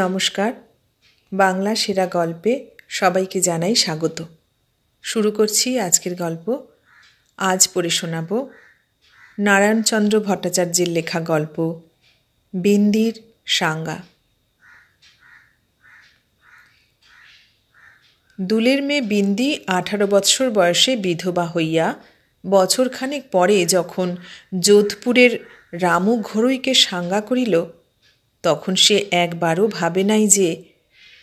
নমস্কার বাংলা সেরা গল্পে সবাইকে জানাই স্বাগত শুরু করছি আজকের গল্প আজ পড়ে শোনাব নারায়ণচন্দ্র ভট্টাচার্যের লেখা গল্প বিন্দির সাঙ্গা দুলের মেয়ে বিন্দি আঠারো বৎসর বয়সে বিধবা হইয়া বছরখানেক পরে যখন যোধপুরের রামু ঘরুইকে সাঙ্গা করিল তখন সে একবারও ভাবে নাই যে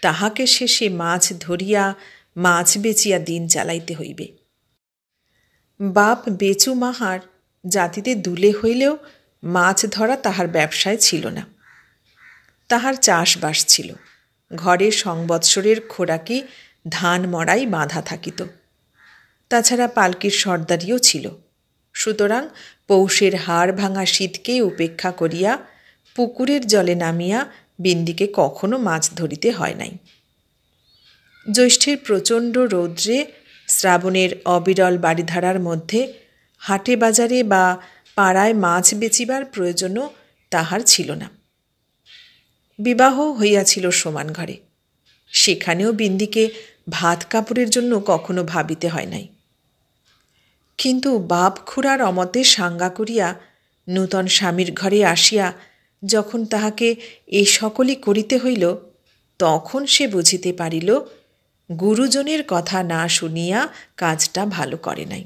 তাহাকে শেষে মাছ ধরিয়া মাছ বেচিয়া দিন চালাইতে হইবে বাপ বেচু মাহার জাতিতে দুলে হইলেও মাছ ধরা তাহার ব্যবসায় ছিল না তাহার চাষবাস ছিল ঘরে সংবৎসরের খোরাকি ধান মড়াই বাঁধা থাকিত তাছাড়া পালকির সর্দারিও ছিল সুতরাং পৌষের হাড় ভাঙা শীতকে উপেক্ষা করিয়া পুকুরের জলে নামিয়া বিন্দিকে কখনো মাছ ধরিতে হয় নাই জ্যৈষ্ঠের প্রচণ্ড রৌদ্রে শ্রাবণের অবিরল বাড়িধারার মধ্যে হাটে বাজারে বা পাড়ায় মাছ বেচিবার প্রয়োজনও তাহার ছিল না বিবাহ হইয়াছিল সমান ঘরে সেখানেও বিন্দিকে ভাত কাপড়ের জন্য কখনো ভাবিতে হয় নাই কিন্তু বাপ খুড়ার অমতে সাঙ্গা করিয়া নূতন স্বামীর ঘরে আসিয়া যখন তাহাকে এ সকলই করিতে হইল তখন সে বুঝিতে পারিল গুরুজনের কথা না শুনিয়া কাজটা ভালো করে নাই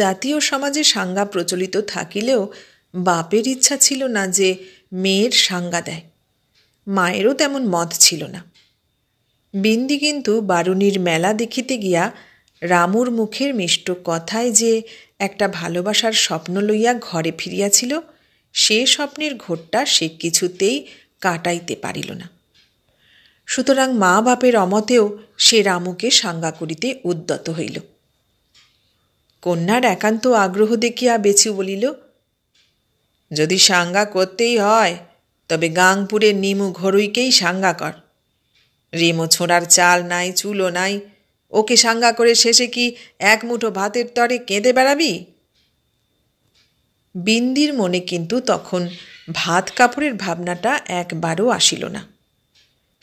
জাতীয় সমাজে সাঙ্গা প্রচলিত থাকিলেও বাপের ইচ্ছা ছিল না যে মেয়ের সাঙ্গা দেয় মায়েরও তেমন মত ছিল না বিন্দি কিন্তু বারুণীর মেলা দেখিতে গিয়া রামুর মুখের মিষ্ট কথায় যে একটা ভালোবাসার স্বপ্ন লইয়া ঘরে ফিরিয়াছিল সে স্বপ্নের ঘোরটা সে কিছুতেই কাটাইতে পারিল না সুতরাং মা বাপের অমতেও সে রামুকে সাঙ্গা করিতে উদ্যত হইল কন্যার একান্ত আগ্রহ দেখিয়া বেচু বলিল যদি সাঙ্গা করতেই হয় তবে গাংপুরের নিমু ঘরুইকেই সাঙ্গা কর রেমো ছোঁড়ার চাল নাই চুলো নাই ওকে সাঙ্গা করে শেষে কি এক মুঠো ভাতের তরে কেঁদে বেড়াবি বিন্দির মনে কিন্তু তখন ভাত কাপড়ের ভাবনাটা একবারও আসিল না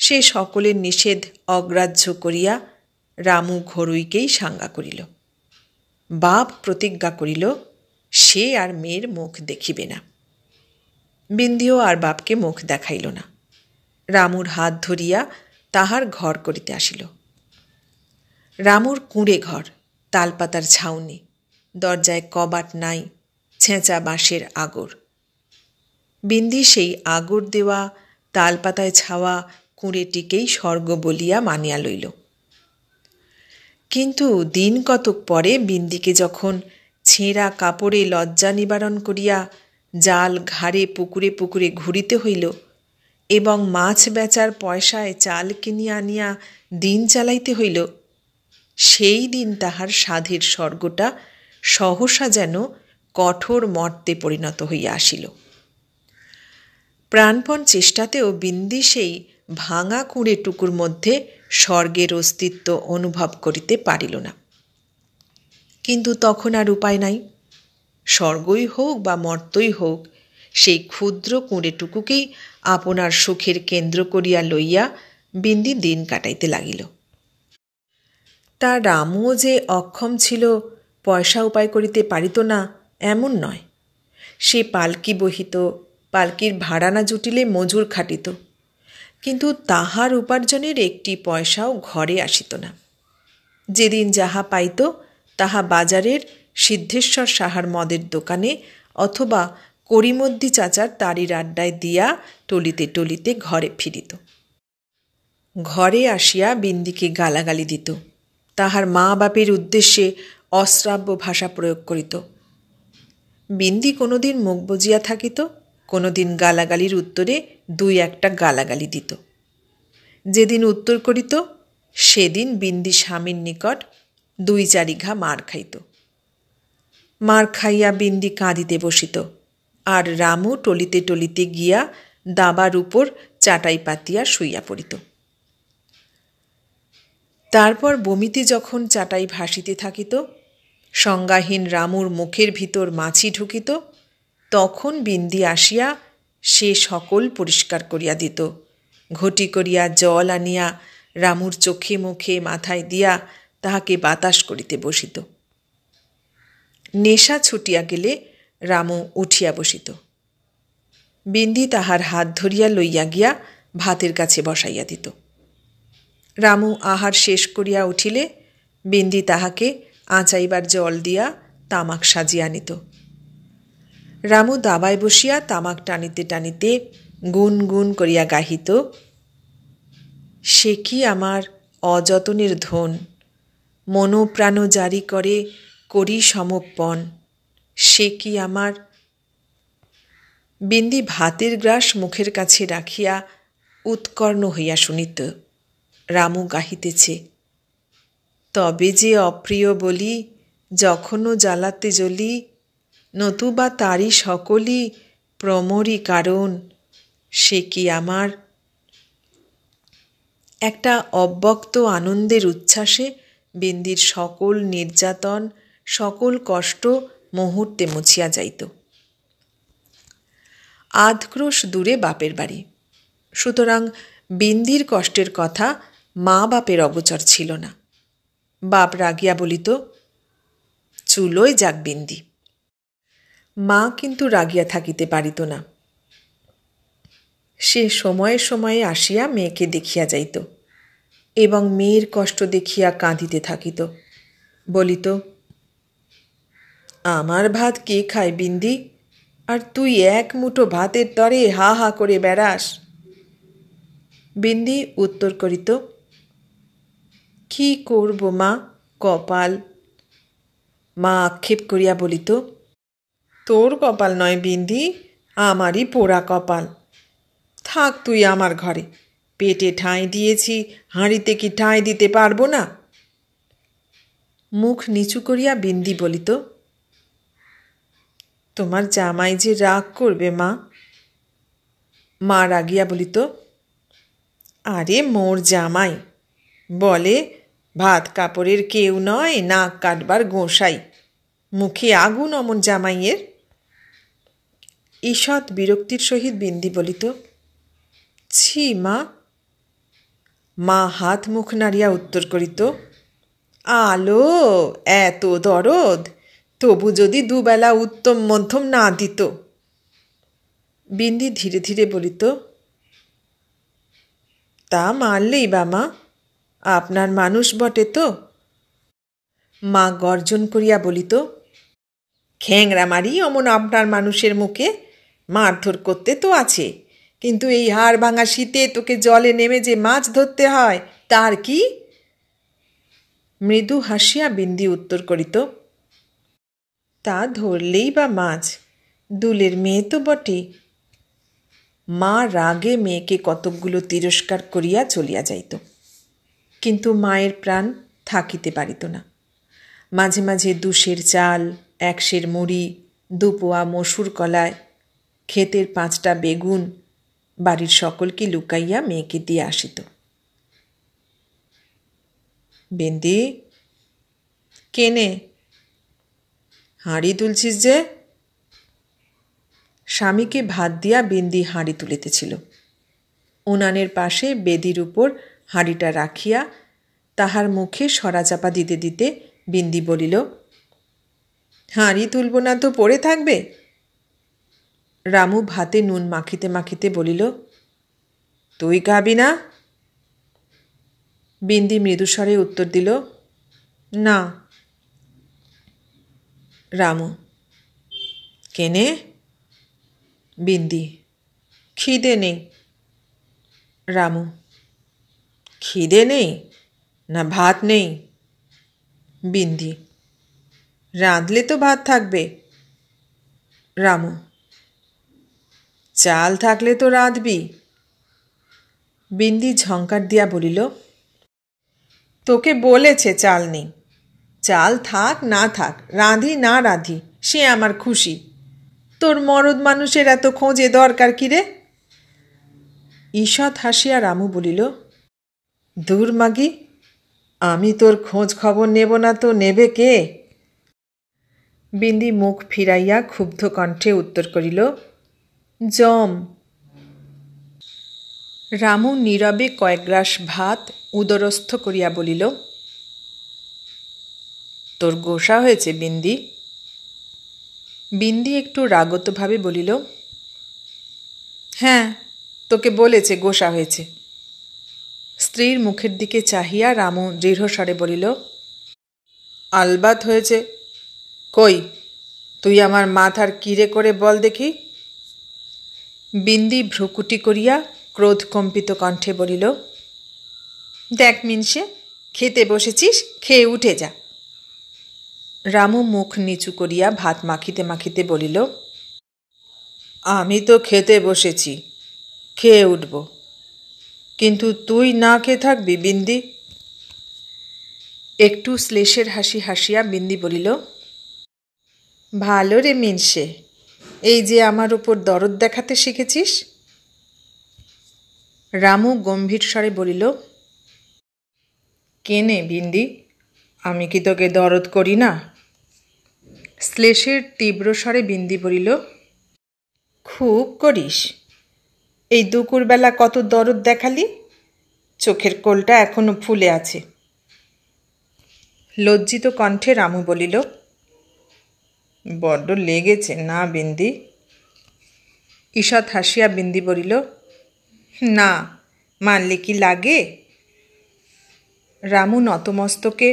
সে সকলের নিষেধ অগ্রাহ্য করিয়া রামু ঘরুইকেই সাঙ্গা করিল বাপ প্রতিজ্ঞা করিল সে আর মেয়ের মুখ দেখিবে না বিন্দিও আর বাপকে মুখ দেখাইল না রামুর হাত ধরিয়া তাহার ঘর করিতে আসিল রামুর কুঁড়ে ঘর তালপাতার ছাউনি দরজায় কবাট নাই ছেঁচা বাঁশের আগর বিন্দি সেই আগর দেওয়া তালপাতায় ছাওয়া কুঁড়েটিকেই স্বর্গ বলিয়া মানিয়া লইল কিন্তু দিন কতক পরে বিন্দিকে যখন ছেঁড়া কাপড়ে লজ্জা নিবারণ করিয়া জাল ঘাড়ে পুকুরে পুকুরে ঘুরিতে হইল এবং মাছ বেচার পয়সায় চাল কিনিয়া আনিয়া দিন চালাইতে হইল সেই দিন তাহার সাধের স্বর্গটা সহসা যেন কঠোর মর্তে পরিণত হইয়া আসিল প্রাণপণ চেষ্টাতেও বিন্দি সেই ভাঙা কুঁড়ে টুকুর মধ্যে স্বর্গের অস্তিত্ব অনুভব করিতে পারিল না কিন্তু তখন আর উপায় নাই স্বর্গই হোক বা মর্তই হোক সেই ক্ষুদ্র কুঁড়েটুকুকেই আপনার সুখের কেন্দ্র করিয়া লইয়া বিন্দি দিন কাটাইতে লাগিল তার রামও যে অক্ষম ছিল পয়সা উপায় করিতে পারিত না এমন নয় সে পালকি বহিত পালকির ভাড়ানা জুটিলে মজুর খাটিত কিন্তু তাহার উপার্জনের একটি পয়সাও ঘরে আসিত না যেদিন যাহা পাইত তাহা বাজারের সিদ্ধেশ্বর সাহার মদের দোকানে অথবা করিমদ্দি চাচার তারির আড্ডায় দিয়া টলিতে টলিতে ঘরে ফিরিত ঘরে আসিয়া বিন্দিকে গালাগালি দিত তাহার মা বাপের উদ্দেশ্যে অশ্রাব্য ভাষা প্রয়োগ করিত বিন্দি কোনোদিন মুখ বুজিয়া থাকিত কোনোদিন গালাগালির উত্তরে দুই একটা গালাগালি দিত যেদিন উত্তর করিত সেদিন বিন্দি স্বামীর নিকট দুই চারি ঘা মার খাইত মার খাইয়া বিন্দি কাঁদিতে বসিত আর রামু টলিতে টলিতে গিয়া দাবার উপর চাটাই পাতিয়া শুইয়া পড়িত তারপর বমিতে যখন চাটাই ভাসিতে থাকিত সংজ্ঞাহীন রামুর মুখের ভিতর মাছি ঢুকিত তখন বিন্দি আসিয়া সে সকল পরিষ্কার করিয়া দিত ঘটি করিয়া জল আনিয়া রামুর চোখে মুখে মাথায় দিয়া তাহাকে বাতাস করিতে বসিত নেশা ছুটিয়া গেলে রামু উঠিয়া বসিত বিন্দি তাহার হাত ধরিয়া লইয়া গিয়া ভাতের কাছে বসাইয়া দিত রামু আহার শেষ করিয়া উঠিলে বিন্দি তাহাকে আঁচাইবার জল দিয়া তামাক সাজিয়া আনিত রামু দাবায় বসিয়া তামাক টানিতে টানিতে গুন গুন করিয়া গাহিত সে কি আমার অযতনের ধন মনোপ্রাণ জারি করে করি সমপণ সে কি আমার বিন্দি ভাতের গ্রাস মুখের কাছে রাখিয়া উৎকর্ণ হইয়া শুনিত রামু গাহিতেছে তবে যে অপ্রিয় বলি যখনও জ্বালাতে জ্বলি নতুবা তারি সকলই প্রমরই কারণ সে কি আমার একটা অব্যক্ত আনন্দের উচ্ছ্বাসে বিন্দির সকল নির্যাতন সকল কষ্ট মুহূর্তে মুছিয়া যাইত আধক্রোশ দূরে বাপের বাড়ি সুতরাং বিন্দির কষ্টের কথা মা বাপের অগোচর ছিল না বাপ রাগিয়া বলিত চুলই যাক বিন্দি মা কিন্তু রাগিয়া থাকিতে পারিত না সে সময়ে সময়ে আসিয়া মেয়েকে দেখিয়া যাইত এবং মেয়ের কষ্ট দেখিয়া কাঁদিতে থাকিত বলিত আমার ভাত কে খায় বিন্দি আর তুই এক মুঠো ভাতের তরে হা হা করে বেড়াস বিন্দি উত্তর করিত কি করব মা কপাল মা আক্ষেপ করিয়া বলিত তোর কপাল নয় বিন্দি আমারই পোড়া কপাল থাক তুই আমার ঘরে পেটে ঠাঁই দিয়েছি হাঁড়িতে কি ঠাঁই দিতে পারবো না মুখ নিচু করিয়া বিন্দি বলিত তোমার জামাই যে রাগ করবে মা মা রাগিয়া বলিত আরে মোর জামাই বলে ভাত কাপড়ের কেউ নয় নাক কাটবার গোঁসাই মুখে আগুন অমন জামাইয়ের ঈষৎ বিরক্তির সহিত বিন্দি বলিত ছি মা মা হাত মুখ নাড়িয়া উত্তর করিত আলো এত দরদ তবু যদি দুবেলা উত্তম মধ্যম না দিত বিন্দি ধীরে ধীরে বলিত তা মারলেই বা মা আপনার মানুষ বটে তো মা গর্জন করিয়া বলিত খ্যাংরা মারি অমন আপনার মানুষের মুখে মারধর করতে তো আছে কিন্তু এই হাড় ভাঙা শীতে তোকে জলে নেমে যে মাছ ধরতে হয় তার কি মৃদু হাসিয়া বিন্দি উত্তর করিত তা ধরলেই বা মাছ দুলের মেয়ে তো বটে মা রাগে মেয়েকে কতকগুলো তিরস্কার করিয়া চলিয়া যাইত কিন্তু মায়ের প্রাণ থাকিতে পারিত না মাঝে মাঝে দুশের চাল একশের মুড়ি দুপোয়া মসুর কলায় ক্ষেতের পাঁচটা বেগুন বাড়ির সকলকে লুকাইয়া মেয়েকে দিয়ে আসিত বেন্দি কেনে হাঁড়ি তুলছিস যে স্বামীকে ভাত দিয়া বেন্দি হাঁড়ি তুলিতেছিল উনানের পাশে বেদির উপর হাঁড়িটা রাখিয়া তাহার মুখে সরা চাপা দিতে দিতে বিন্দি বলিল হাঁড়ি তুলব না তো পড়ে থাকবে রামু ভাতে নুন মাখিতে মাখিতে বলিল তুই খাবি না বিন্দি মৃদুস্বরে উত্তর দিল না রামু কেনে বিন্দি খিদে নেই রামু খিদে নেই না ভাত নেই বিন্দি রাঁধলে তো ভাত থাকবে রামু চাল থাকলে তো রাঁধবি বিন্দি ঝঙ্কার দিয়া বলিল তোকে বলেছে চাল নেই চাল থাক না থাক রাঁধি না রাঁধি সে আমার খুশি তোর মরদ মানুষের এত খোঁজে দরকার কিরে ঈষৎ হাসিয়া রামু বলিল দূর মাগি আমি তোর খোঁজ খবর নেব না তো নেবে কে বিন্দি মুখ ফিরাইয়া ক্ষুব্ধ কণ্ঠে উত্তর করিল জম রামু নীরবে কয়েক গ্রাস ভাত উদরস্থ করিয়া বলিল তোর গোসা হয়েছে বিন্দি বিন্দি একটু রাগতভাবে বলিল হ্যাঁ তোকে বলেছে গোসা হয়েছে স্ত্রীর মুখের দিকে চাহিয়া রামু দৃঢ়স্বরে বলিল আলবাত হয়েছে কই তুই আমার মাথার কিরে করে বল দেখি বিন্দি ভ্রুকুটি করিয়া ক্রোধ কম্পিত কণ্ঠে বলিল দেখ মিনসে খেতে বসেছিস খেয়ে উঠে যা রামু মুখ নিচু করিয়া ভাত মাখিতে মাখিতে বলিল আমি তো খেতে বসেছি খেয়ে উঠব কিন্তু তুই না খেয়ে থাকবি বিন্দি একটু শ্লেষের হাসি হাসিয়া বিন্দি বলিল ভালো রে মিনসে এই যে আমার উপর দরদ দেখাতে শিখেছিস রামু গম্ভীর স্বরে বলিল কেনে বিন্দি আমি কি তোকে দরদ করি না শ্লেষের তীব্র স্বরে বিন্দি বলিল খুব করিস এই দুপুরবেলা কত দরদ দেখালি চোখের কোলটা এখনো ফুলে আছে লজ্জিত কণ্ঠে রামু বলিল বড্ড লেগেছে না বিন্দি ঈষৎ হাসিয়া বিন্দি বলিল না মানলে কি লাগে রামু নতমস্তকে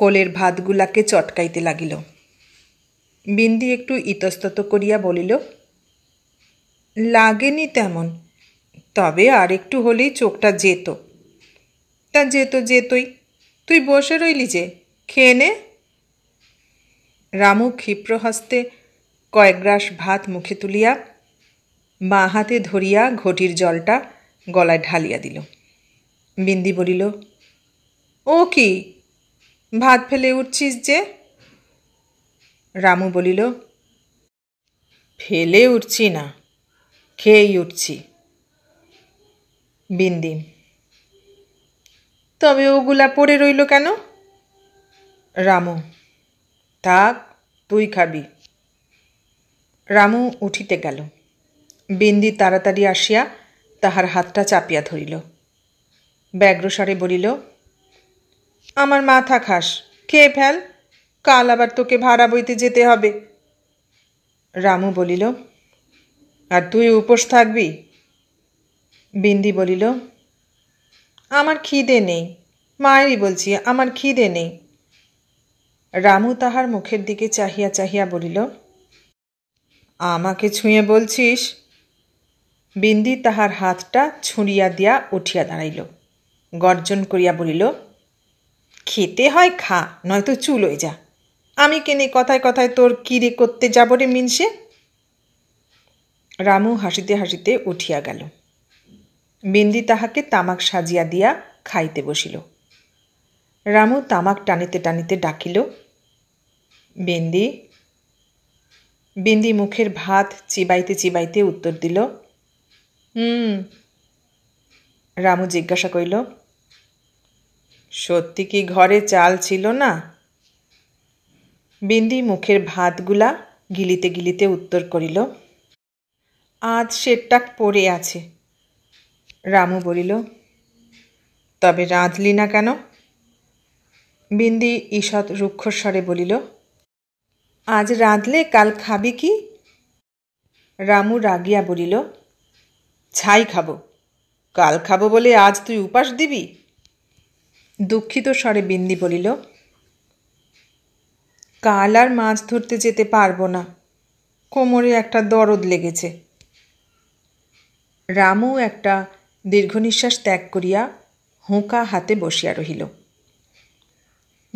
কোলের ভাতগুলাকে চটকাইতে লাগিল বিন্দি একটু ইতস্তত করিয়া বলিল লাগেনি তেমন তবে আর একটু হলেই চোখটা যেত তা যেত যেতই তুই বসে রইলি যে খেয়ে নে রামু ক্ষিপ্র হস্তে কয়েক গ্রাস ভাত মুখে তুলিয়া মা হাতে ধরিয়া ঘটির জলটা গলায় ঢালিয়া দিল বিন্দি বলিল ও কি ভাত ফেলে উঠছিস যে রামু বলিল ফেলে উঠছি না খেয়েই উঠছি বিন্দি তবে ওগুলা পড়ে রইল কেন রামু থাক তুই খাবি রামু উঠিতে গেল বিন্দি তাড়াতাড়ি আসিয়া তাহার হাতটা চাপিয়া ধরিল ব্যগ্রসারে বলিল আমার মাথা খাস খেয়ে ফেল কাল আবার তোকে ভাড়া বইতে যেতে হবে রামু বলিল আর তুই উপোস থাকবি বিন্দি বলিল আমার খিদে নেই মায়েরই বলছি আমার খিদে নেই রামু তাহার মুখের দিকে চাহিয়া চাহিয়া বলিল আমাকে ছুঁয়ে বলছিস বিন্দি তাহার হাতটা ছুঁড়িয়া দিয়া উঠিয়া দাঁড়াইল গর্জন করিয়া বলিল খেতে হয় খা নয়তো চুলোয় যা আমি কেনে কথায় কথায় তোর কিরে করতে যাব রে মিনসে রামু হাসিতে হাসিতে উঠিয়া গেল বিন্দি তাহাকে তামাক সাজিয়া দিয়া খাইতে বসিল রামু তামাক টানিতে টানিতে ডাকিল বিন্দি বিন্দি মুখের ভাত চিবাইতে চিবাইতে উত্তর দিল হুম রামু জিজ্ঞাসা করিল সত্যি কি ঘরে চাল ছিল না বিন্দি মুখের ভাতগুলা গিলিতে গিলিতে উত্তর করিল আজ সেটটা পড়ে আছে রামু বলিল তবে রাঁধলি না কেন বিন্দি ঈষৎ রুক্ষস্বরে বলিল আজ রাঁধলে কাল খাবি কি রামু রাগিয়া বলিল ছাই খাবো কাল খাবো বলে আজ তুই উপাস দিবি দুঃখিত স্বরে বিন্দি বলিল কাল আর মাছ ধরতে যেতে পারবো না কোমরে একটা দরদ লেগেছে রামু একটা দীর্ঘনিশ্বাস ত্যাগ করিয়া হুঁকা হাতে বসিয়া রহিল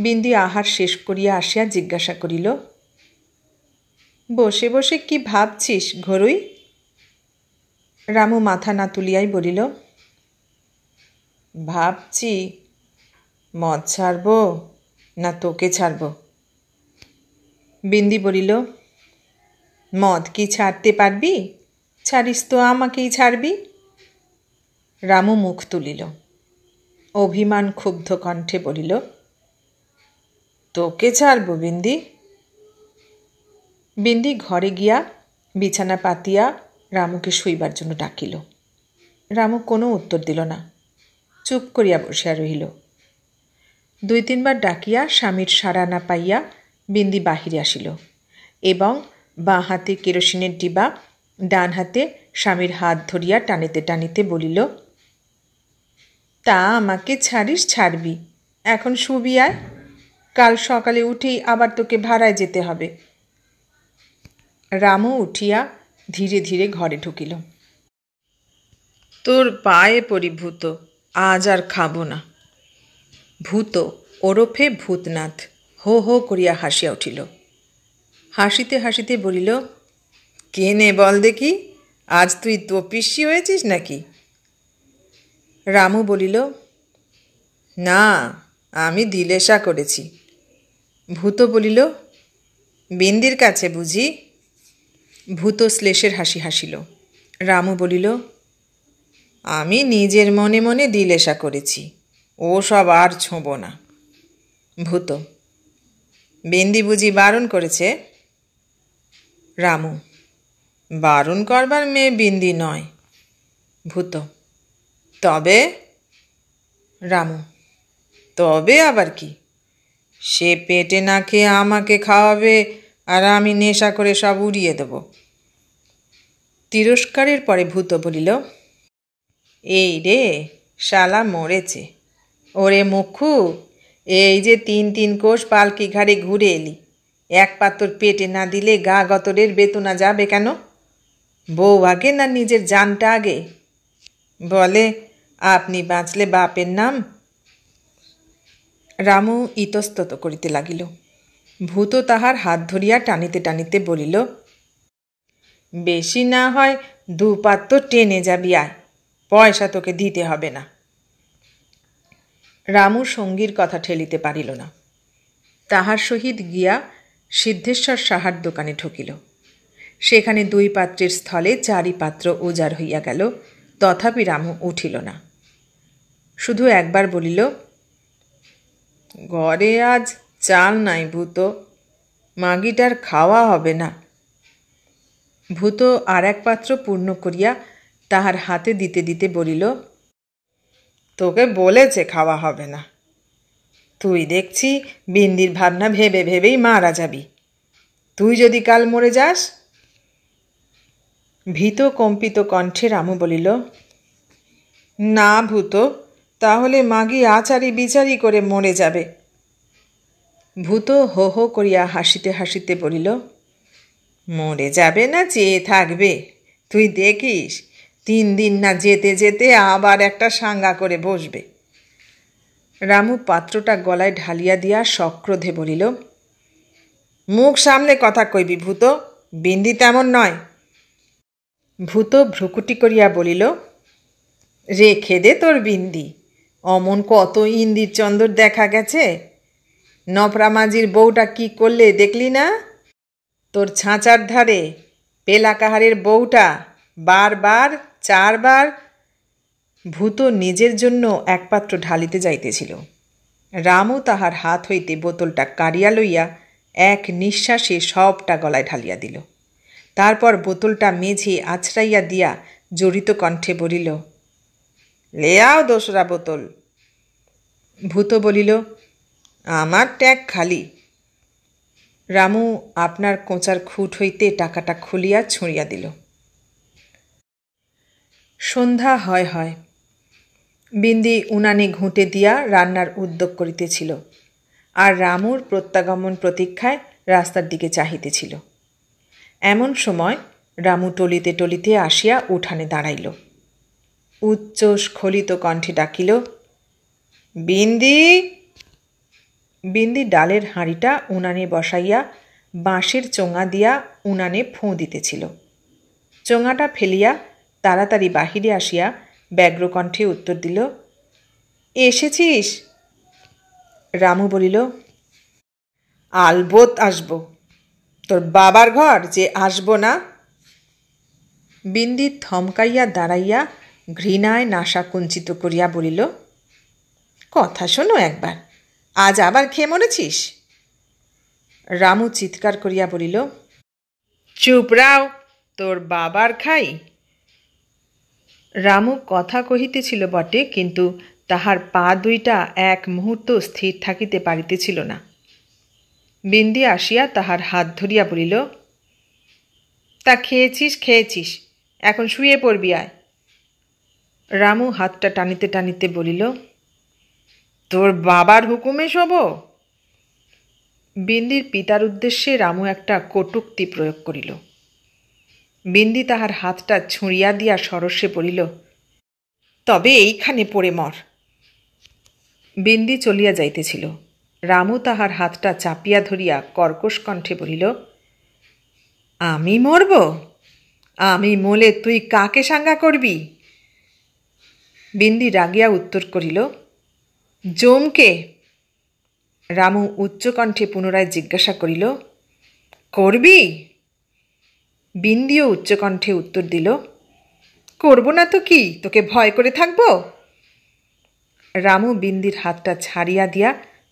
বিন্দি আহার শেষ করিয়া আসিয়া জিজ্ঞাসা করিল বসে বসে কি ভাবছিস ঘরুই রামু মাথা না তুলিয়াই বলিল ভাবছি মদ ছাড়ব না তোকে ছাড়ব বিন্দি বলিল মদ কি ছাড়তে পারবি ছাড়িস তো আমাকেই ছাড়বি রামু মুখ তুলিল অভিমান ক্ষুব্ধ কণ্ঠে বলিল তোকে ছাড়ব বিন্দি বিন্দি ঘরে গিয়া বিছানা পাতিয়া রামুকে শুইবার জন্য ডাকিল রামু কোনো উত্তর দিল না চুপ করিয়া বসিয়া রহিল দুই তিনবার ডাকিয়া স্বামীর সাড়া না পাইয়া বিন্দি বাহিরে আসিল এবং বাঁ হাতে কেরোসিনের ডিবা ডান হাতে স্বামীর হাত ধরিয়া টানিতে টানিতে বলিল তা আমাকে ছাড়িস ছাড়বি এখন শুবি আয় কাল সকালে উঠেই আবার তোকে ভাড়ায় যেতে হবে রামও উঠিয়া ধীরে ধীরে ঘরে ঢুকিল তোর পায়ে পরিভূত আজ আর খাবো না ভূত ওরফে ভূতনাথ হো হো করিয়া হাসিয়া উঠিল হাসিতে হাসিতে বলিল কে নে বল দেখি আজ তুই তো পিসি হয়েছিস নাকি রামু বলিল না আমি দিলেশা করেছি ভূত বলিল বিন্দির কাছে বুঝি ভূত শ্লেষের হাসি হাসিল রামু বলিল আমি নিজের মনে মনে দিলেশা করেছি ও সব আর ছোঁব না ভূত বেন্দি বুঝি বারণ করেছে রামু বারণ করবার মেয়ে বিন্দি নয় ভূত তবে রামু তবে আবার কি সে পেটে না খেয়ে আমাকে খাওয়াবে আর আমি নেশা করে সব উড়িয়ে দেব তিরস্কারের পরে ভূত বলিল এই রে শালা মরেছে ওরে মুখু এই যে তিন তিন কোষ পালকি ঘাড়ে ঘুরে এলি এক পাত্র পেটে না দিলে গা গতরের বেতনা যাবে কেন বউ আগে না নিজের জানটা আগে বলে আপনি বাঁচলে বাপের নাম রামু ইতস্তত করিতে লাগিল ভূত তাহার হাত ধরিয়া টানিতে টানিতে বলিল বেশি না হয় দুপাত তো টেনে যাবি আয় পয়সা তোকে দিতে হবে না রামু সঙ্গীর কথা ঠেলিতে পারিল না তাহার সহিত গিয়া সিদ্ধেশ্বর সাহার দোকানে ঢুকিল সেখানে দুই পাত্রের স্থলে চারি পাত্র উজাড় হইয়া গেল তথাপি রামু উঠিল না শুধু একবার বলিল ঘরে আজ চাল নাই ভূত মাগিটার খাওয়া হবে না ভূত আর এক পাত্র পূর্ণ করিয়া তাহার হাতে দিতে দিতে বলিল তোকে বলেছে খাওয়া হবে না তুই দেখছি বিন্দির ভাবনা ভেবে ভেবেই মারা যাবি তুই যদি কাল মরে যাস ভীত কম্পিত কণ্ঠে রামু বলিল না ভূত তাহলে মাগি আচারি বিচারি করে মরে যাবে ভূত হো হো করিয়া হাসিতে হাসিতে বলিল মরে যাবে না চেয়ে থাকবে তুই দেখিস তিন দিন না যেতে যেতে আবার একটা সাঙ্গা করে বসবে রামু পাত্রটা গলায় ঢালিয়া দিয়া সক্রোধে বলিল মুখ সামলে কথা কইবি ভূত বিন্দি তেমন নয় ভূত ভ্রুকুটি করিয়া বলিল রেখে দে তোর বিন্দি অমন কত ইন্দির চন্দর দেখা গেছে নপরামাজির বউটা কি করলে দেখলি না তোর ছাঁচার ধারে পেলাকাহারের বউটা বারবার চারবার ভূত নিজের জন্য একপাত্র ঢালিতে যাইতেছিল রামও তাহার হাত হইতে বোতলটা কাড়িয়া লইয়া এক নিঃশ্বাসে সবটা গলায় ঢালিয়া দিল তারপর বোতলটা মেঝে আছড়াইয়া দিয়া জড়িত কণ্ঠে বলিল লেয়াও দোসরা বোতল ভূত বলিল আমার ট্যাগ খালি রামু আপনার কোঁচার খুঁট হইতে টাকাটা খুলিয়া ছুঁড়িয়া দিল সন্ধ্যা হয় হয় বিন্দি উনানে ঘুঁটে দিয়া রান্নার উদ্যোগ করিতেছিল আর রামুর প্রত্যাগমন প্রতীক্ষায় রাস্তার দিকে চাহিতেছিল এমন সময় রামু টলিতে টলিতে আসিয়া উঠানে দাঁড়াইল উচ্চ স্খলিত কণ্ঠে ডাকিল বিন্দি বিন্দি ডালের হাঁড়িটা উনানে বসাইয়া বাঁশের চোঙা দিয়া উনানে ফোঁ দিতেছিল চোঙাটা ফেলিয়া তাড়াতাড়ি বাহিরে আসিয়া ব্যগ্রকণ্ঠে উত্তর দিল এসেছিস রামু বলিল আলবোত আসবো তোর বাবার ঘর যে আসব না বিন্দি থমকাইয়া দাঁড়াইয়া ঘৃণায় নাশা কুঞ্চিত করিয়া বলিল কথা শোনো একবার আজ আবার খেয়ে মরেছিস রামু চিৎকার করিয়া বলিল চুপ রাও তোর বাবার খাই রামু কথা কহিতেছিল বটে কিন্তু তাহার পা দুইটা এক মুহূর্ত স্থির থাকিতে পারিতেছিল না বিন্দি আসিয়া তাহার হাত ধরিয়া বলিল তা খেয়েছিস খেয়েছিস এখন শুয়ে পড়বি আয় রামু হাতটা টানিতে টানিতে বলিল তোর বাবার হুকুমে শোব বিন্দির পিতার উদ্দেশ্যে রামু একটা কটুক্তি প্রয়োগ করিল বিন্দি তাহার হাতটা ছুঁড়িয়া দিয়া সরস্যে পড়িল তবে এইখানে পড়ে মর বিন্দি চলিয়া যাইতেছিল রামু তাহার হাতটা চাপিয়া ধরিয়া কর্কশ কণ্ঠে বলিল আমি মরব আমি মলে তুই কাকে সাঙ্গা করবি বিন্দি রাগিয়া উত্তর করিল জমকে রামু উচ্চকণ্ঠে পুনরায় জিজ্ঞাসা করিল করবি বিন্দিও উচ্চকণ্ঠে উত্তর দিল করব না তো কি তোকে ভয় করে থাকবো রামু বিন্দির হাতটা ছাড়িয়া দিয়া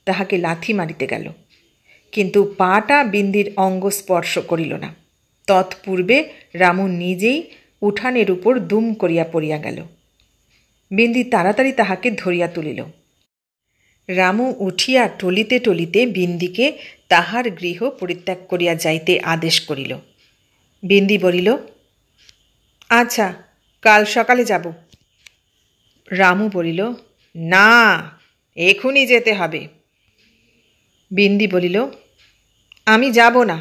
তাহাকে লাথি মারিতে গেল কিন্তু পাটা বিন্দির অঙ্গ স্পর্শ করিল না তৎপূর্বে রামু নিজেই উঠানের উপর দুম করিয়া পড়িয়া গেল বিন্দি তাড়াতাড়ি তাহাকে ধরিয়া তুলিল রামু উঠিয়া টলিতে টলিতে বিন্দিকে তাহার গৃহ পরিত্যাগ করিয়া যাইতে আদেশ করিল বিন্দি বলিল আচ্ছা কাল সকালে যাব রামু বলিল না এখনই যেতে হবে বিন্দি বলিল আমি যাব না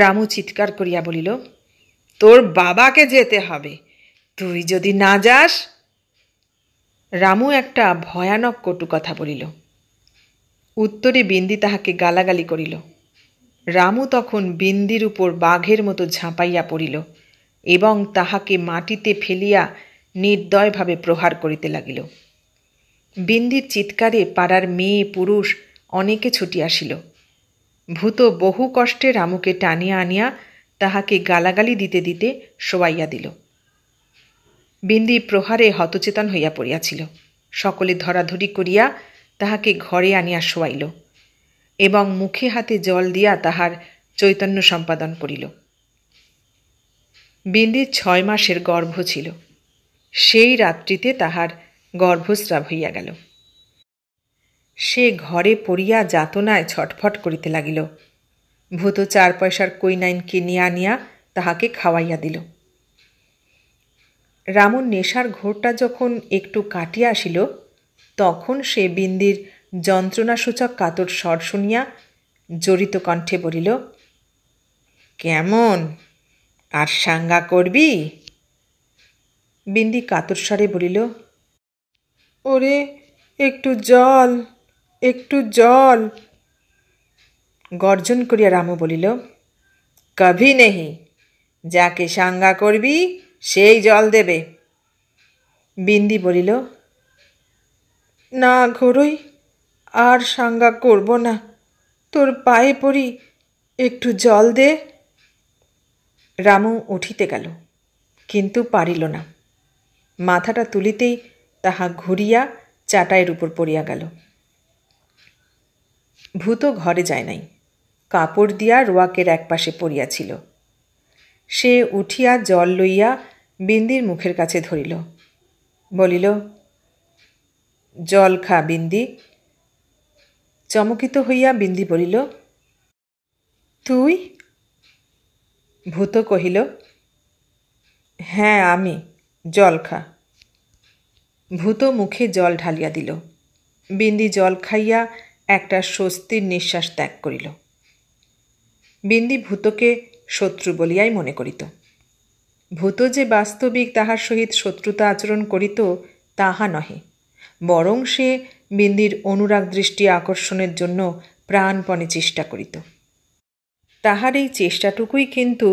রামু চিৎকার করিয়া বলিল তোর বাবাকে যেতে হবে তুই যদি না যাস রামু একটা ভয়ানক কটু কথা বলিল উত্তরে বিন্দি তাহাকে গালাগালি করিল রামু তখন বিন্দির উপর বাঘের মতো ঝাঁপাইয়া পড়িল এবং তাহাকে মাটিতে ফেলিয়া নির্দয়ভাবে প্রহার করিতে লাগিল বিন্দির চিৎকারে পাড়ার মেয়ে পুরুষ অনেকে ছুটিয়াসিল ভূত বহু কষ্টে রামুকে টানিয়া আনিয়া তাহাকে গালাগালি দিতে দিতে শোয়াইয়া দিল বিন্দি প্রহারে হতচেতন হইয়া পড়িয়াছিল সকলে ধরাধরি করিয়া তাহাকে ঘরে আনিয়া শোয়াইল এবং মুখে হাতে জল দিয়া তাহার চৈতন্য সম্পাদন করিল বিন্দির ছয় মাসের গর্ভ ছিল সেই রাত্রিতে তাহার গর্ভস্রাব হইয়া গেল সে ঘরে পড়িয়া যাতনায় ছটফট করিতে লাগিল ভূত চার পয়সার কৈনাইন কিনিয়া নিয়া তাহাকে খাওয়াইয়া দিল রামুর নেশার ঘোরটা যখন একটু কাটিয়া আসিল তখন সে বিন্দির যন্ত্রণাসূচক কাতর স্বর শুনিয়া জড়িত কণ্ঠে বলিল কেমন আর সাঙ্গা করবি বিন্দি কাতর স্বরে বলিল ওরে একটু জল একটু জল গর্জন করিয়া রামু বলিল কভি নেহি যাকে সাঙ্গা করবি সেই জল দেবে বিন্দি বলিল না ঘরই আর সাঙ্গা করব না তোর পায়ে পড়ি একটু জল দে রামু উঠিতে গেল কিন্তু পারিল না মাথাটা তুলিতেই তাহা ঘুরিয়া চাটাইয়ের উপর পড়িয়া গেল ভূত ঘরে যায় নাই কাপড় দিয়া রোয়াকের একপাশে পড়িয়াছিল সে উঠিয়া জল লইয়া বিন্দির মুখের কাছে ধরিল বলিল জল খা বিন্দি চমকিত হইয়া বিন্দি বলিল তুই ভূত কহিল হ্যাঁ আমি জল খা ভূত মুখে জল ঢালিয়া দিল বিন্দি জল খাইয়া একটা স্বস্তির নিঃশ্বাস ত্যাগ করিল বিন্দি ভূতকে শত্রু বলিয়াই মনে করিত ভূত যে বাস্তবিক তাহার সহিত শত্রুতা আচরণ করিত তাহা নহে বরং সে বিন্দির অনুরাগ দৃষ্টি আকর্ষণের জন্য প্রাণপণে চেষ্টা করিত তাহার এই চেষ্টাটুকুই কিন্তু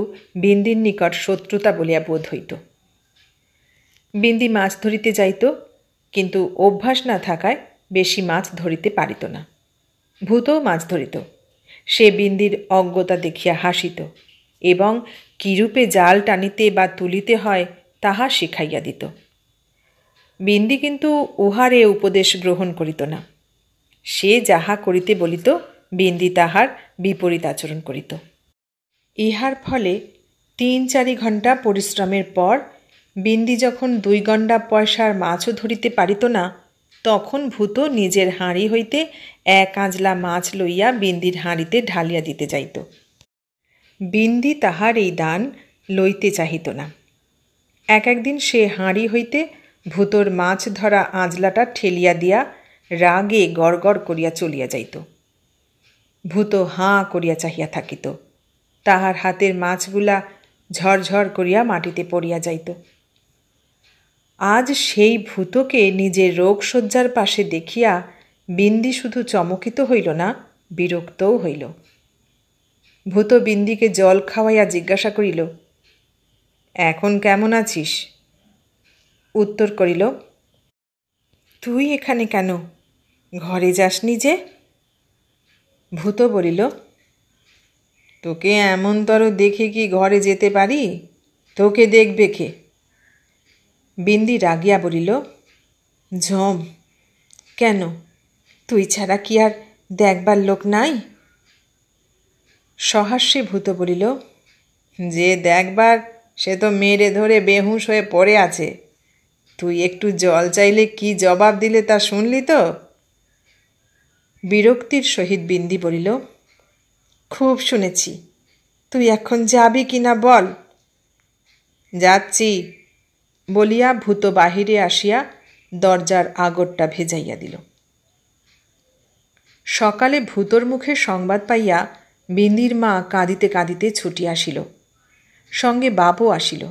বিন্দির নিকট শত্রুতা বলিয়া বোধ হইত বিন্দি মাছ ধরিতে যাইত কিন্তু অভ্যাস না থাকায় বেশি মাছ ধরিতে পারিত না ভূত মাছ ধরিত সে বিন্দির অজ্ঞতা দেখিয়া হাসিত এবং কিরূপে জাল টানিতে বা তুলিতে হয় তাহা শিখাইয়া দিত বিন্দি কিন্তু উহারে উপদেশ গ্রহণ করিত না সে যাহা করিতে বলিত বিন্দি তাহার বিপরীত আচরণ করিত ইহার ফলে তিন চারি ঘণ্টা পরিশ্রমের পর বিন্দি যখন দুই গণ্ডা পয়সার মাছও ধরিতে পারিত না তখন ভূত নিজের হাঁড়ি হইতে এক আঁজলা মাছ লইয়া বিন্দির হাঁড়িতে ঢালিয়া দিতে যাইত বিন্দি তাহার এই দান লইতে চাহিত না এক একদিন সে হাঁড়ি হইতে ভূতর মাছ ধরা আঁজলাটা ঠেলিয়া দিয়া রাগে গড়গড় করিয়া চলিয়া যাইত ভূত হাঁ করিয়া চাহিয়া থাকিত তাহার হাতের মাছগুলা ঝরঝর করিয়া মাটিতে পড়িয়া যাইত আজ সেই ভূতকে নিজের রোগশয্যার পাশে দেখিয়া বিন্দি শুধু চমকিত হইল না বিরক্তও হইল ভূত বিন্দিকে জল খাওয়াইয়া জিজ্ঞাসা করিল এখন কেমন আছিস উত্তর করিল তুই এখানে কেন ঘরে যাসনি যে ভূত বলিল তোকে এমনতর দেখে কি ঘরে যেতে পারি তোকে দেখবে কে বিন্দি রাগিয়া বলিল ঝম কেন তুই ছাড়া কি আর দেখবার লোক নাই সহাস্যে ভূত বলিল যে দেখবার সে তো মেরে ধরে বেহুশ হয়ে পড়ে আছে তুই একটু জল চাইলে কি জবাব দিলে তা শুনলি তো বিরক্তির সহিত বিন্দি বলিল খুব শুনেছি তুই এখন যাবি কি না বল যাচ্ছি বলিয়া ভূত বাহিরে আসিয়া দরজার আগরটা ভেজাইয়া দিল সকালে ভূতর মুখে সংবাদ পাইয়া বিন্দির মা কাঁদিতে কাঁদিতে ছুটি আসিল সঙ্গে বাবু আসিল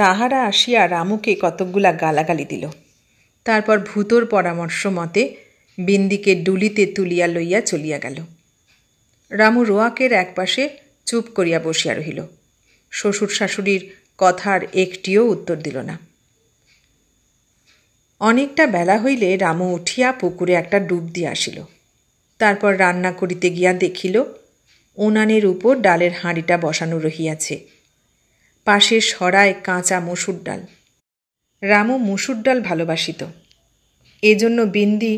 তাহারা আসিয়া রামুকে কতকগুলা গালাগালি দিল তারপর ভূতর পরামর্শ মতে বিন্দিকে ডুলিতে তুলিয়া লইয়া চলিয়া গেল রামু রোয়াকের একপাশে চুপ করিয়া বসিয়া রহিল শ্বশুর শাশুড়ির কথার একটিও উত্তর দিল না অনেকটা বেলা হইলে রামু উঠিয়া পুকুরে একটা ডুব দিয়ে আসিল তারপর রান্না করিতে গিয়া দেখিল উনানের উপর ডালের হাঁড়িটা বসানো রহিয়াছে পাশে সরায় কাঁচা মসুর ডাল রামু মসুর ডাল ভালোবাসিত এজন্য বিন্দি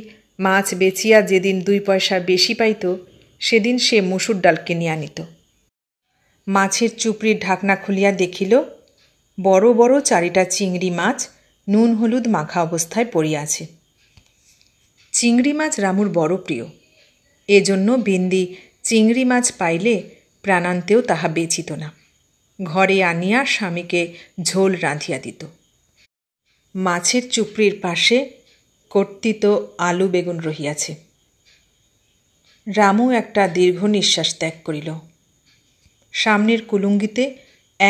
মাছ বেচিয়া যেদিন দুই পয়সা বেশি পাইত সেদিন সে মসুর ডাল কিনে আনিত মাছের চুপড়ির ঢাকনা খুলিয়া দেখিল বড় বড় চারিটা চিংড়ি মাছ নুন হলুদ মাখা অবস্থায় পড়িয়াছে চিংড়ি মাছ রামুর বড় প্রিয় এজন্য বিন্দি চিংড়ি মাছ পাইলে প্রাণান্তেও তাহা বেচিত না ঘরে আনিয়া স্বামীকে ঝোল রাঁধিয়া দিত মাছের চুপড়ির পাশে কর্তিত আলু বেগুন রহিয়াছে রামু একটা দীর্ঘ নিঃশ্বাস ত্যাগ করিল সামনের কুলুঙ্গিতে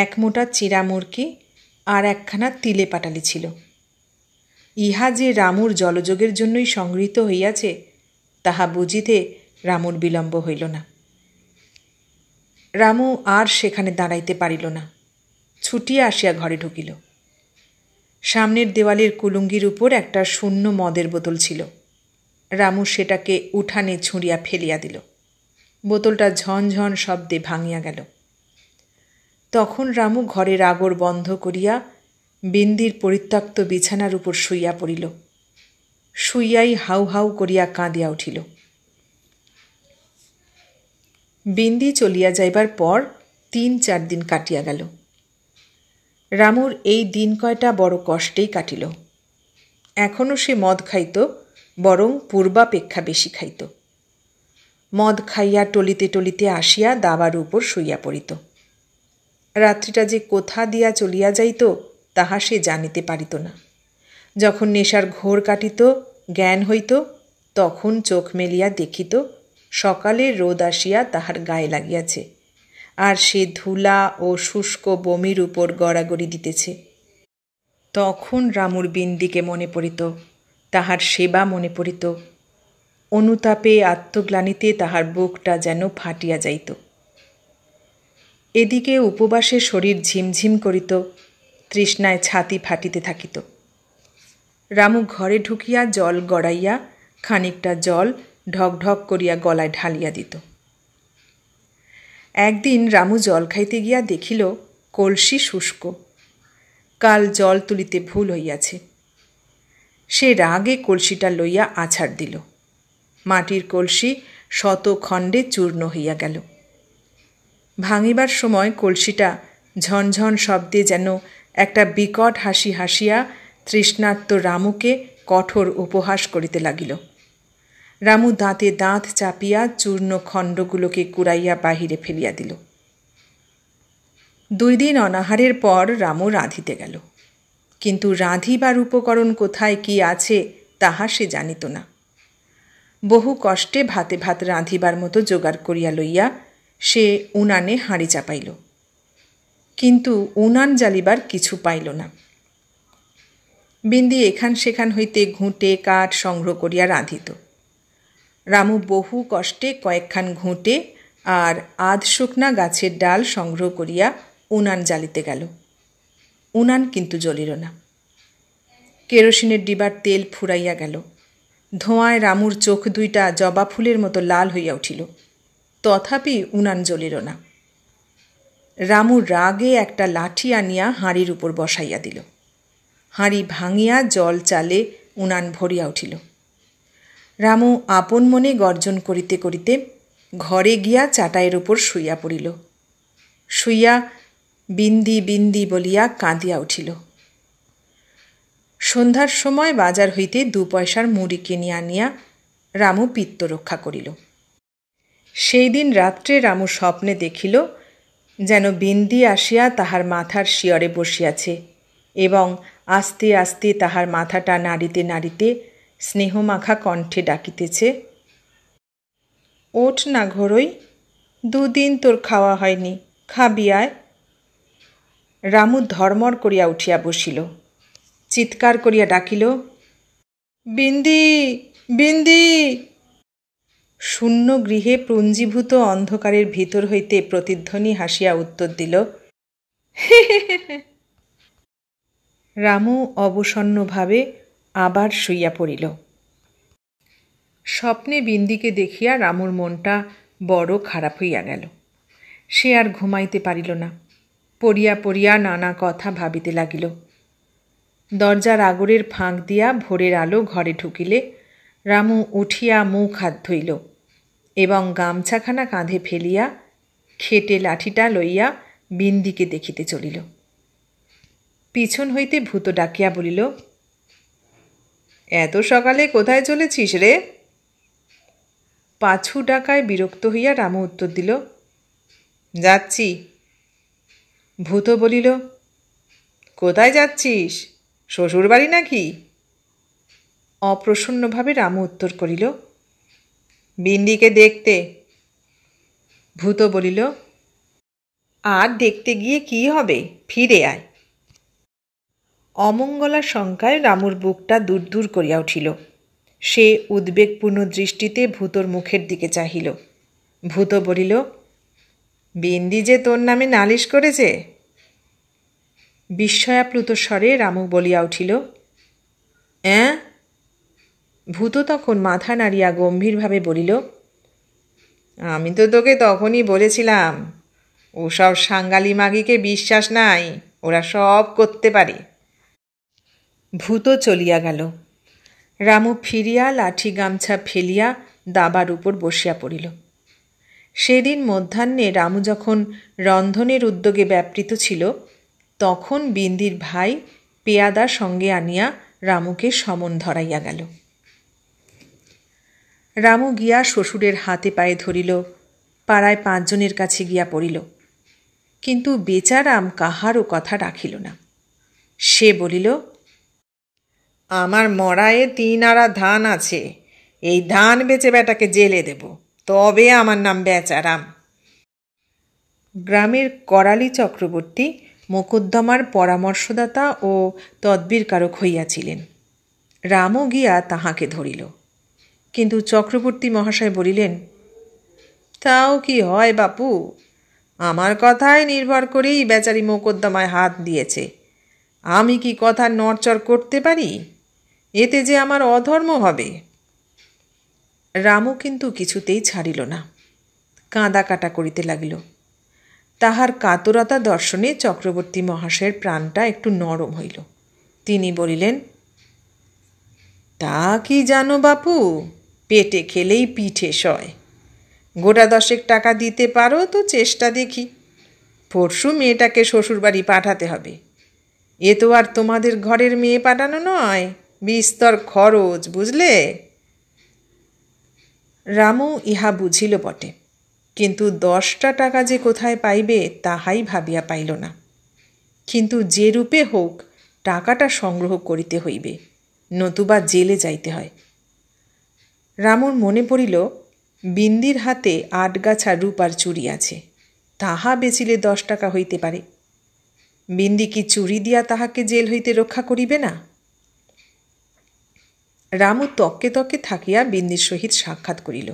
এক মোটা চিরামুরকি আর একখানা তিলে পাটালি ছিল ইহা যে রামুর জলযোগের জন্যই সংগৃহীত হইয়াছে তাহা বুঝিতে রামুর বিলম্ব হইল না রামু আর সেখানে দাঁড়াইতে পারিল না ছুটিয়া আসিয়া ঘরে ঢুকিল সামনের দেওয়ালের কুলুঙ্গির উপর একটা শূন্য মদের বোতল ছিল রামু সেটাকে উঠানে ছুঁড়িয়া ফেলিয়া দিল বোতলটা ঝনঝন শব্দে ভাঙিয়া গেল তখন রামু ঘরের আগর বন্ধ করিয়া বিন্দির পরিত্যক্ত বিছানার উপর শুইয়া পড়িল শুইয়াই হাউ হাউ করিয়া কাঁদিয়া উঠিল বিন্দি চলিয়া যাইবার পর তিন চার দিন কাটিয়া গেল রামুর এই দিন কয়টা বড় কষ্টেই কাটিল এখনও সে মদ খাইত বরং পূর্বাপেক্ষা বেশি খাইত মদ খাইয়া টলিতে টলিতে আসিয়া দাবার উপর শুইয়া পড়িত রাত্রিটা যে কোথা দিয়া চলিয়া যাইত তাহা সে জানিতে পারিত না যখন নেশার ঘোর কাটিত জ্ঞান হইত তখন চোখ মেলিয়া দেখিত সকালে রোদ আসিয়া তাহার গায়ে লাগিয়াছে আর সে ধুলা ও শুষ্ক বমির উপর গড়াগড়ি দিতেছে তখন রামুর বিন্দিকে মনে পড়িত তাহার সেবা মনে পড়িত অনুতাপে আত্মগ্লানিতে তাহার বুকটা যেন ফাটিয়া যাইত এদিকে উপবাসে শরীর ঝিমঝিম করিত তৃষ্ণায় ছাতি ফাটিতে থাকিত রামু ঘরে ঢুকিয়া জল গড়াইয়া খানিকটা জল ঢক ঢক করিয়া গলায় ঢালিয়া দিত একদিন রামু জল খাইতে গিয়া দেখিল কলসি শুষ্ক কাল জল তুলিতে ভুল হইয়াছে সে রাগে কলসিটা লইয়া আছাড় দিল মাটির কলসি শত খণ্ডে চূর্ণ হইয়া গেল ভাঙিবার সময় কলসিটা ঝনঝন শব্দে যেন একটা বিকট হাসি হাসিয়া তৃষ্ণার্ত রামুকে কঠোর উপহাস করিতে লাগিল রামু দাঁতে দাঁত চাপিয়া চূর্ণ খণ্ডগুলোকে কুড়াইয়া বাহিরে ফেলিয়া দিল দুই দিন অনাহারের পর রামু রাঁধিতে গেল কিন্তু রাঁধিবার উপকরণ কোথায় কি আছে তাহা সে জানিত না বহু কষ্টে ভাতে ভাত রাঁধিবার মতো জোগাড় করিয়া লইয়া সে উনানে হাঁড়ি চাপাইল কিন্তু উনান জ্বালিবার কিছু পাইল না বিন্দি এখান সেখান হইতে ঘুঁটে কাঠ সংগ্রহ করিয়া রাঁধিত রামু বহু কষ্টে কয়েকখান ঘুঁটে আর আধ শুকনা গাছের ডাল সংগ্রহ করিয়া উনান জ্বালিতে গেল উনান কিন্তু জ্বলিল না কেরোসিনের ডিবার তেল ফুরাইয়া গেল ধোঁয়ায় রামুর চোখ দুইটা জবা ফুলের মতো লাল হইয়া উঠিল তথাপি উনান জ্বলিল না রামু রাগে একটা লাঠি আনিয়া হাঁড়ির উপর বসাইয়া দিল হাঁড়ি ভাঙিয়া জল চালে উনান ভরিয়া উঠিল রামু আপন মনে গর্জন করিতে করিতে ঘরে গিয়া চাটাইয়ের উপর শুইয়া পড়িল শুইয়া বিন্দি বিন্দি বলিয়া কাঁদিয়া উঠিল সন্ধ্যার সময় বাজার হইতে দু পয়সার মুড়ি কিনিয়া আনিয়া রামু পিত্ত রক্ষা করিল সেই দিন রাত্রে রামু স্বপ্নে দেখিল যেন বিন্দি আসিয়া তাহার মাথার শিয়রে বসিয়াছে এবং আস্তে আস্তে তাহার মাথাটা নাড়িতে নাড়িতে স্নেহমাখা কণ্ঠে ডাকিতেছে ওঠ না ঘরই দুদিন তোর খাওয়া হয়নি খাবি আয় রামু ধর্মর করিয়া উঠিয়া বসিল চিৎকার করিয়া ডাকিল বিন্দি বিন্দি শূন্য গৃহে পুঞ্জীভূত অন্ধকারের ভিতর হইতে প্রতিধ্বনি হাসিয়া উত্তর দিল রামু অবসন্নভাবে আবার শুইয়া পড়িল স্বপ্নে বিন্দিকে দেখিয়া রামুর মনটা বড় খারাপ হইয়া গেল সে আর ঘুমাইতে পারিল না পড়িয়া পড়িয়া নানা কথা ভাবিতে লাগিল দরজার আগরের ফাঁক দিয়া ভোরের আলো ঘরে ঢুকিলে রামু উঠিয়া মুখ হাত ধইল এবং গামছাখানা কাঁধে ফেলিয়া খেটে লাঠিটা লইয়া বিন্দিকে দেখিতে চলিল পিছন হইতে ভূত ডাকিয়া বলিল এত সকালে কোথায় চলেছিস রে পাছু ডাকায় বিরক্ত হইয়া রামু উত্তর দিল যাচ্ছি ভূত বলিল কোথায় যাচ্ছিস শ্বশুর বাড়ি নাকি অপ্রসন্নভাবে রামু উত্তর করিল বিন্দিকে দেখতে ভূত বলিল আর দেখতে গিয়ে কি হবে ফিরে আয় অমঙ্গলা শঙ্কায় রামুর বুকটা দূর দূর করিয়া উঠিল সে উদ্বেগপূর্ণ দৃষ্টিতে ভূতর মুখের দিকে চাহিল ভূত বলিল বিন্দি যে তোর নামে নালিশ করেছে বিস্ময়াপ্লুত স্বরে রামু বলিয়া উঠিল অ্যাঁ ভূত তখন মাথা নাড়িয়া গম্ভীরভাবে বলিল আমি তো তোকে তখনই বলেছিলাম ওসব সাঙ্গালি মাগিকে বিশ্বাস নাই ওরা সব করতে পারে ভূত চলিয়া গেল রামু ফিরিয়া লাঠি গামছা ফেলিয়া দাবার উপর বসিয়া পড়িল সেদিন মধ্যাহ্নে রামু যখন রন্ধনের উদ্যোগে ব্যাপৃত ছিল তখন বিন্দির ভাই পেয়াদা সঙ্গে আনিয়া রামুকে সমন ধরাইয়া গেল রামু গিয়া শ্বশুরের হাতে পায়ে ধরিল পাড়ায় পাঁচজনের কাছে গিয়া পড়িল কিন্তু বেচারাম কাহারও কথা রাখিল না সে বলিল আমার মরায়ে তিন আড়া ধান আছে এই ধান বেচে বেটাকে জেলে দেব তবে আমার নাম বেচারাম গ্রামের করালি চক্রবর্তী মোকদ্দমার পরামর্শদাতা ও তদ্বিরকারক হইয়াছিলেন রামও গিয়া তাহাকে ধরিল কিন্তু চক্রবর্তী মহাশয় বলিলেন তাও কি হয় বাপু আমার কথায় নির্ভর করেই বেচারি মোকদ্দমায় হাত দিয়েছে আমি কি কথা নড়চড় করতে পারি এতে যে আমার অধর্ম হবে রামু কিন্তু কিছুতেই ছাড়িল না কাঁদা কাটা করিতে লাগিল তাহার কাতরতা দর্শনে চক্রবর্তী মহাশয়ের প্রাণটা একটু নরম হইল তিনি বলিলেন তা কি জানো বাপু পেটে খেলেই পিঠে সয় গোটা দশেক টাকা দিতে পারো তো চেষ্টা দেখি পরশু মেয়েটাকে শ্বশুরবাড়ি পাঠাতে হবে এ তো আর তোমাদের ঘরের মেয়ে পাঠানো নয় বিস্তর খরচ বুঝলে রামু ইহা বুঝিল বটে কিন্তু দশটা টাকা যে কোথায় পাইবে তাহাই ভাবিয়া পাইল না কিন্তু যে রূপে হোক টাকাটা সংগ্রহ করিতে হইবে নতুবা জেলে যাইতে হয় রামুর মনে পড়িল বিন্দির হাতে আটগাছা রূপার চুরি আছে তাহা বেচিলে দশ টাকা হইতে পারে বিন্দি কি চুরি দিয়া তাহাকে জেল হইতে রক্ষা করিবে না রামু তককে তককে থাকিয়া বিন্দির সহিত সাক্ষাৎ করিল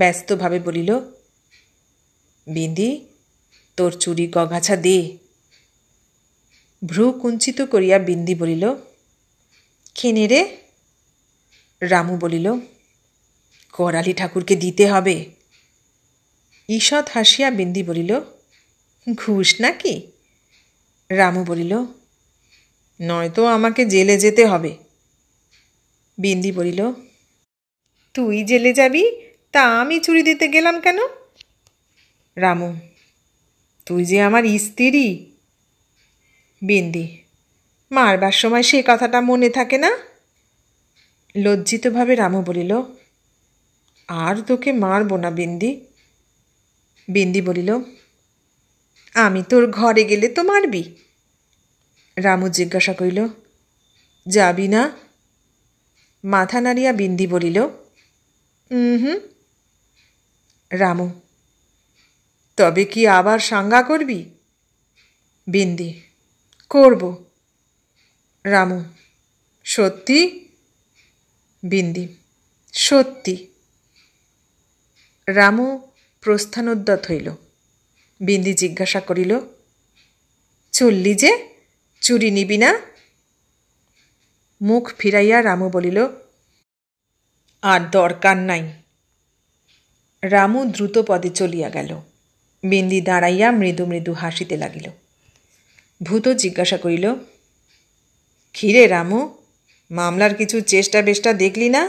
ব্যস্তভাবে বলিল বিন্দি তোর চুরি গগাছা দে ভ্রু কুঞ্চিত করিয়া বিন্দি বলিল কেনে রে রামু বলিল করালি ঠাকুরকে দিতে হবে ঈষৎ হাসিয়া বিন্দি বলিল ঘুষ নাকি রামু বলিল নয়তো আমাকে জেলে যেতে হবে বিন্দি বলিল তুই জেলে যাবি তা আমি চুরি দিতে গেলাম কেন রামু তুই যে আমার স্ত্রী বিন্দি মারবার সময় সেই কথাটা মনে থাকে না লজ্জিতভাবে রামু বলিল আর তোকে মারব না বিন্দি বিন্দি বলিল আমি তোর ঘরে গেলে তো মারবি রামু জিজ্ঞাসা করিল যাবি না মাথা নাড়িয়া বিন্দি বলিল হুম রামু তবে কি আবার সাঙ্গা করবি বিন্দি করব রামু সত্যি বিন্দি সত্যি রামু প্রস্থানোদ্যত হইল বিন্দি জিজ্ঞাসা করিল চললি যে চুরি নিবি না মুখ ফিরাইয়া রামু বলিল আর দরকার নাই রামু দ্রুত পদে চলিয়া গেল বিন্দি দাঁড়াইয়া মৃদু মৃদু হাসিতে লাগিল ভূত জিজ্ঞাসা করিল খিরে রামু মামলার কিছু চেষ্টা বেষ্টা দেখলি না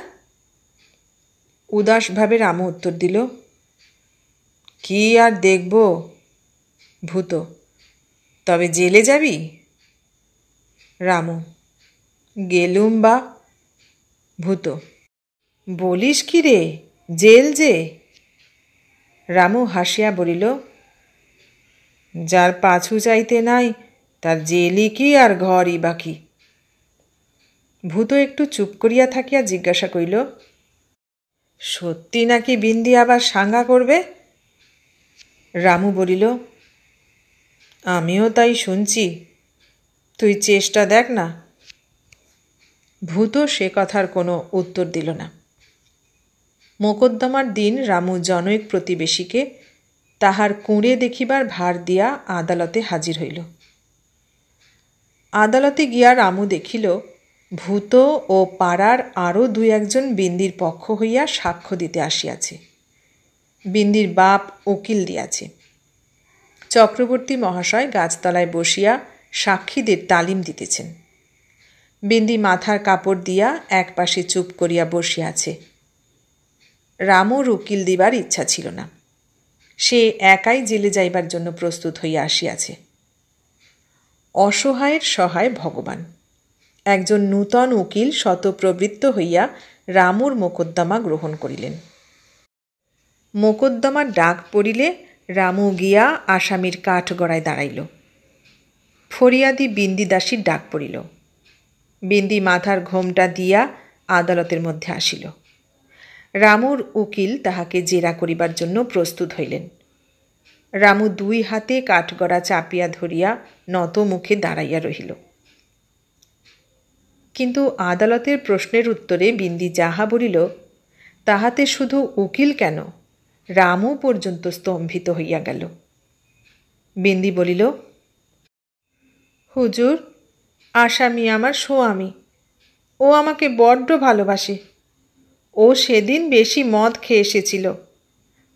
উদাসভাবে রামু উত্তর দিল কি আর দেখব ভূত তবে জেলে যাবি রামু গেলুম বা ভূত বলিস কি রে জেল যে রামু হাসিয়া বলিল যার পাছু চাইতে নাই তার জেলই কি আর ঘরই বাকি ভূত একটু চুপ করিয়া থাকিয়া জিজ্ঞাসা করিল সত্যি নাকি বিন্দি আবার সাঙ্গা করবে রামু বলিল আমিও তাই শুনছি তুই চেষ্টা দেখ না ভূত সে কথার কোনো উত্তর দিল না মোকদ্দমার দিন রামু জনৈক প্রতিবেশীকে তাহার কুঁড়ে দেখিবার ভার দিয়া আদালতে হাজির হইল আদালতে গিয়া রামু দেখিল ভূত ও পাড়ার আরও দু একজন বিন্দির পক্ষ হইয়া সাক্ষ্য দিতে আসিয়াছে বিন্দির বাপ উকিল দিয়াছে চক্রবর্তী মহাশয় গাছতলায় বসিয়া সাক্ষীদের তালিম দিতেছেন বিন্দি মাথার কাপড় দিয়া একপাশে চুপ করিয়া বসিয়াছে রামুর উকিল দিবার ইচ্ছা ছিল না সে একাই জেলে যাইবার জন্য প্রস্তুত হইয়া আসিয়াছে অসহায়ের সহায় ভগবান একজন নূতন উকিল শতপ্রবৃত্ত হইয়া রামুর মোকদ্দমা গ্রহণ করিলেন মোকদ্দমার ডাক পড়িলে রামু গিয়া আসামির কাঠগড়ায় দাঁড়াইল ফরিয়াদি বিন্দি দাসীর ডাক পড়িল বিন্দি মাথার ঘোমটা দিয়া আদালতের মধ্যে আসিল রামুর উকিল তাহাকে জেরা করিবার জন্য প্রস্তুত হইলেন রামু দুই হাতে কাঠগড়া চাপিয়া ধরিয়া নত মুখে দাঁড়াইয়া রহিল কিন্তু আদালতের প্রশ্নের উত্তরে বিন্দি যাহা বলিল তাহাতে শুধু উকিল কেন রামও পর্যন্ত স্তম্ভিত হইয়া গেল বিন্দি বলিল হুজুর আসামি আমার সোয়ামী ও আমাকে বড্ড ভালোবাসে ও সেদিন বেশি মদ খেয়ে এসেছিল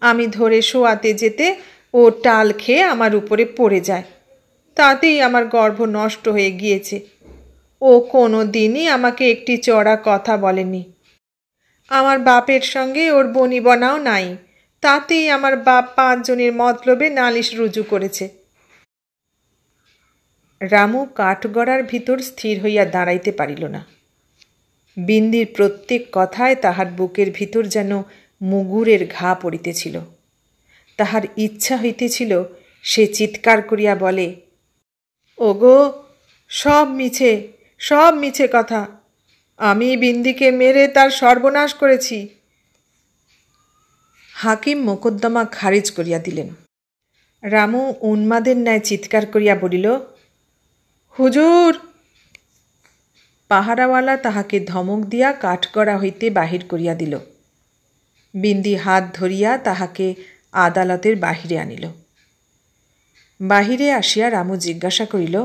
আমি ধরে শোয়াতে যেতে ও টাল খেয়ে আমার উপরে পড়ে যায় তাতেই আমার গর্ভ নষ্ট হয়ে গিয়েছে ও কোনো দিনই আমাকে একটি চড়া কথা বলেনি আমার বাপের সঙ্গে ওর বনিবনাও নাই তাতেই আমার বাপ পাঁচজনের মতলবে নালিশ রুজু করেছে রামু কাঠগড়ার ভিতর স্থির হইয়া দাঁড়াইতে পারিল না বিন্দির প্রত্যেক কথায় তাহার বুকের ভিতর যেন মুগুরের ঘা পড়িতেছিল তাহার ইচ্ছা হইতেছিল সে চিৎকার করিয়া বলে ওগো সব মিছে সব মিছে কথা আমি বিন্দিকে মেরে তার সর্বনাশ করেছি হাকিম মোকদ্দমা খারিজ করিয়া দিলেন রামু উন্মাদের ন্যায় চিৎকার করিয়া বলিল হুজুর পাহারাওয়ালা তাহাকে ধমক দিয়া কাঠগড়া হইতে বাহির করিয়া দিল বিন্দি হাত ধরিয়া তাহাকে আদালতের বাহিরে আনিল বাহিরে আসিয়া রামু জিজ্ঞাসা করিল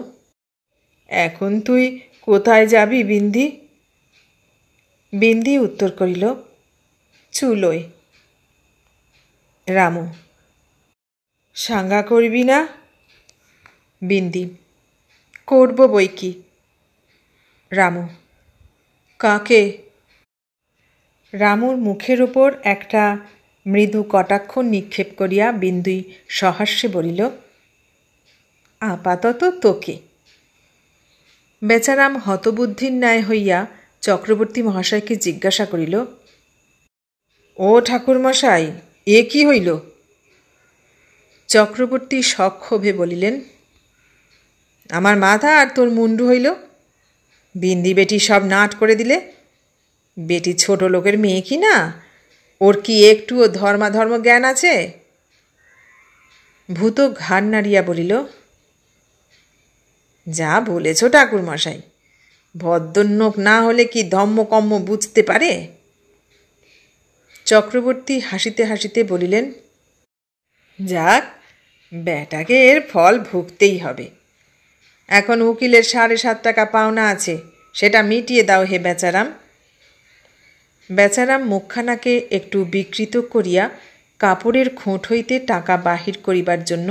এখন তুই কোথায় যাবি বিন্দি বিন্দি উত্তর করিল চুলোয় রামু সাঙ্গা করবি না বিন্দি করব বই কি রামু কাকে রামুর মুখের ওপর একটা মৃদু কটাক্ষ নিক্ষেপ করিয়া বিন্দুই সহাস্যে বলিল আপাতত তোকে বেচারাম হতবুদ্ধির ন্যায় হইয়া চক্রবর্তী মহাশয়কে জিজ্ঞাসা করিল ও ঠাকুরমশাই এ কি হইল চক্রবর্তী সক্ষোভে বলিলেন আমার মাথা আর তোর মুন্ডু হইল বিন্দি বেটি সব নাট করে দিলে বেটি ছোট লোকের মেয়ে কি না ওর কি একটুও ধর্মাধর্ম জ্ঞান আছে ভূত ঘাড় নাড়িয়া বলিল যা বলেছ ঠাকুরমশাই ভদ্রন্যক না হলে কি ধম্মকম্ম বুঝতে পারে চক্রবর্তী হাসিতে হাসিতে বলিলেন যাক ব্যাটাকে এর ফল ভুগতেই হবে এখন উকিলের সাড়ে সাত টাকা পাওনা আছে সেটা মিটিয়ে দাও হে বেচারাম বেচারাম মুখখানাকে একটু বিকৃত করিয়া কাপড়ের খোঁট হইতে টাকা বাহির করিবার জন্য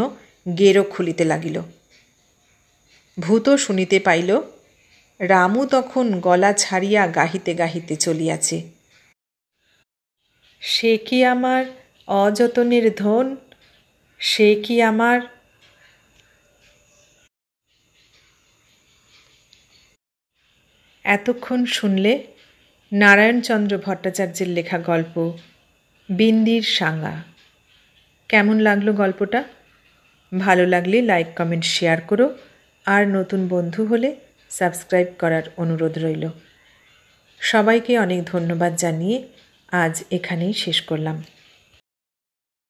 গেরো খুলিতে লাগিল ভূত শুনিতে পাইল রামু তখন গলা ছাড়িয়া গাহিতে গাহিতে চলিয়াছে সে কি আমার অযতনের ধন সে কি আমার এতক্ষণ শুনলে নারায়ণচন্দ্র ভট্টাচার্যের লেখা গল্প বিন্দির সাঙ্গা কেমন লাগলো গল্পটা ভালো লাগলে লাইক কমেন্ট শেয়ার করো আর নতুন বন্ধু হলে সাবস্ক্রাইব করার অনুরোধ রইল সবাইকে অনেক ধন্যবাদ জানিয়ে আজ এখানেই শেষ করলাম